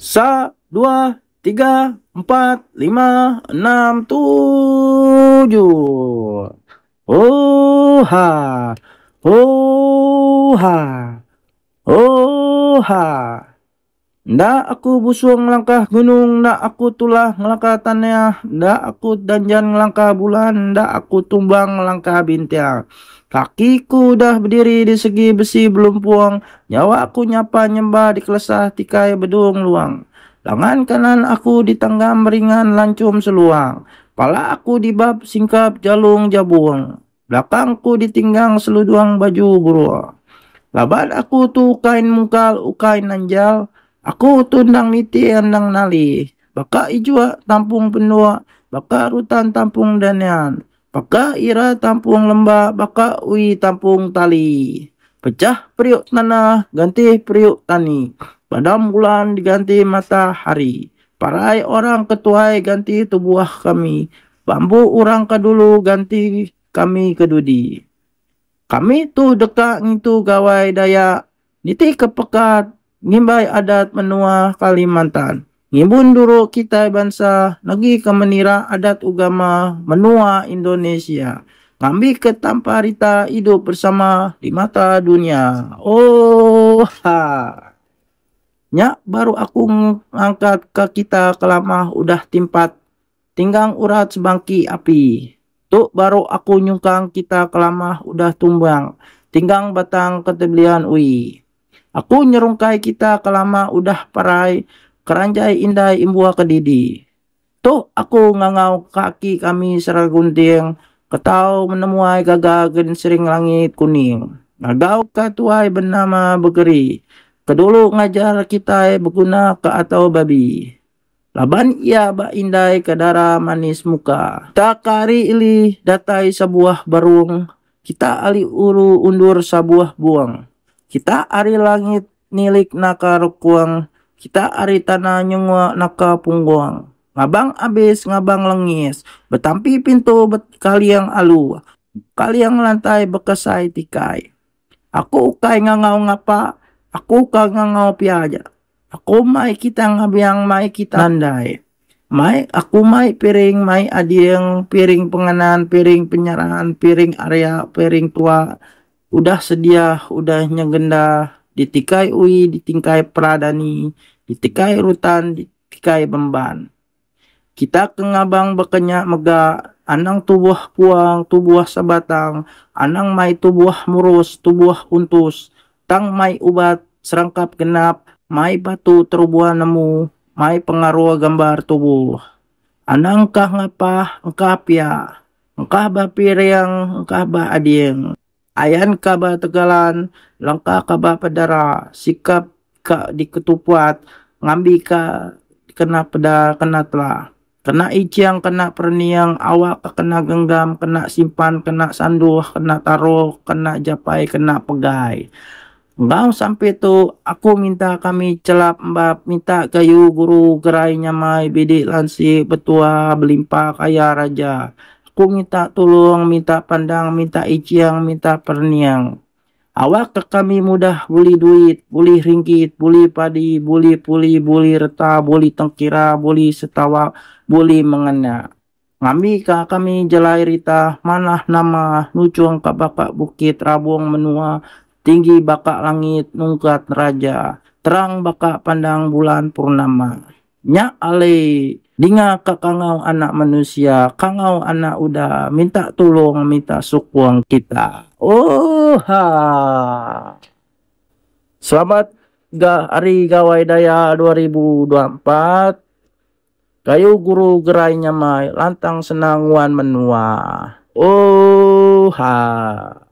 Sa, dua, tiga, empat, lima, enam, tujuh. Oha, oha, oha. Ndak aku busung langkah gunung, ndak aku tulah melangkah tanah, ndak aku danjan langkah bulan, ndak aku tumbang langkah bintang. Kakiku dah berdiri di segi besi belum puang. Nyawa aku nyapa nyembah di kelesah tikai bedung luang. Langan kanan aku ditanggam ringan lancum seluang. Pala aku dibab singkap jalung jabuang. Belakangku ditinggang seluduang baju burua. Laban aku tu kain mungkal kain nanjal. Aku tundang niti endang nali. Baka ijuak tampung penua, Baka rutan tampung danian. Baka ira tampung lembah, baka ui tampung tali. Pecah periuk tanah, ganti periuk tani. Padam bulan diganti matahari. Parai orang ketuai ganti tubuh kami. Bambu orang kedulu ganti kami kedudi. Kami tu dekat ngitu gawai daya. Niti kepekat ngimbai adat menua Kalimantan. Ngibunduro kita bansa nagi kamanira adat ugama menua Indonesia. Kami ketamparita hidup bersama di mata dunia. Oh ha. nyak baru aku angkat ke kita kelamah udah timpat tinggang urat sebangki api. Tuk baru aku nyungkang kita kelamah udah tumbang tinggang batang keteblian ui. Aku nyerungkai kita kelama udah parai Keranjai indah imbuha kedidi. Tuh aku ngangau kaki kami serah gunting. Ketau menemuai gagagen sering langit kuning. Ngagau katuai bernama begeri. Kedulu ngajar kita berguna ke atau babi. Laban ia ba indai kedara manis muka. Takari ili datai sebuah barung. Kita ali uru undur sebuah buang. Kita ari langit nilik nakar kuang kita arita tanah nyengwa naka Ngabang abis ngabang lengis, betampi pintu bet kaliang alu, kaliang lantai bekasai tikai. Aku ukai ngangau ngapa, aku ka ngangau piaja. Aku mai kita ngabiang mai kita landai. Mai aku mai piring mai adiang piring pengenan piring penyerahan piring area piring tua udah sedia udah nyegenda ditikai Ui, ditingkai Pradani, ditikai Rutan, ditikai Bemban. Kita kengabang bekenya mega, anang tubuh puang, tubuh sebatang, anang mai tubuh murus, tubuh untus, tang mai ubat, serangkap genap, mai batu terubuan nemu, mai pengaruh gambar tubuh. Anang kah ngapa, engkah pia, engkah bapir yang engkah ba adieng ayan ka ba tagalan, langka ka ba padara, sikap ka di ketupat, ngambi ka kena pada kena telah. Kena iciang, kena perniang, awak kena genggam, kena simpan, kena sanduh, kena taruh, kena japai, kena pegai. Bang sampai tu aku minta kami celap mbak minta kayu guru gerai nyamai bidik lansi betua belimpa kaya raja ku minta tolong, minta pandang, minta iciang, minta perniang. Awak ke kami mudah buli duit, buli ringgit, buli padi, buli puli, buli reta, buli tengkira, buli setawa, buli mengena. Ngami ka kami jelai rita, manah nama, nucung ka bakak bukit, rabung menua, tinggi bakak langit, nungkat raja, terang bakak pandang bulan purnama. Nyak alai Dinga ka anak manusia, kangaw anak udah minta tolong minta sukuang kita. Oh ha. Selamat ga hari gawai daya 2024. Kayu guru gerai nyamai lantang senanguan menua. Oh ha.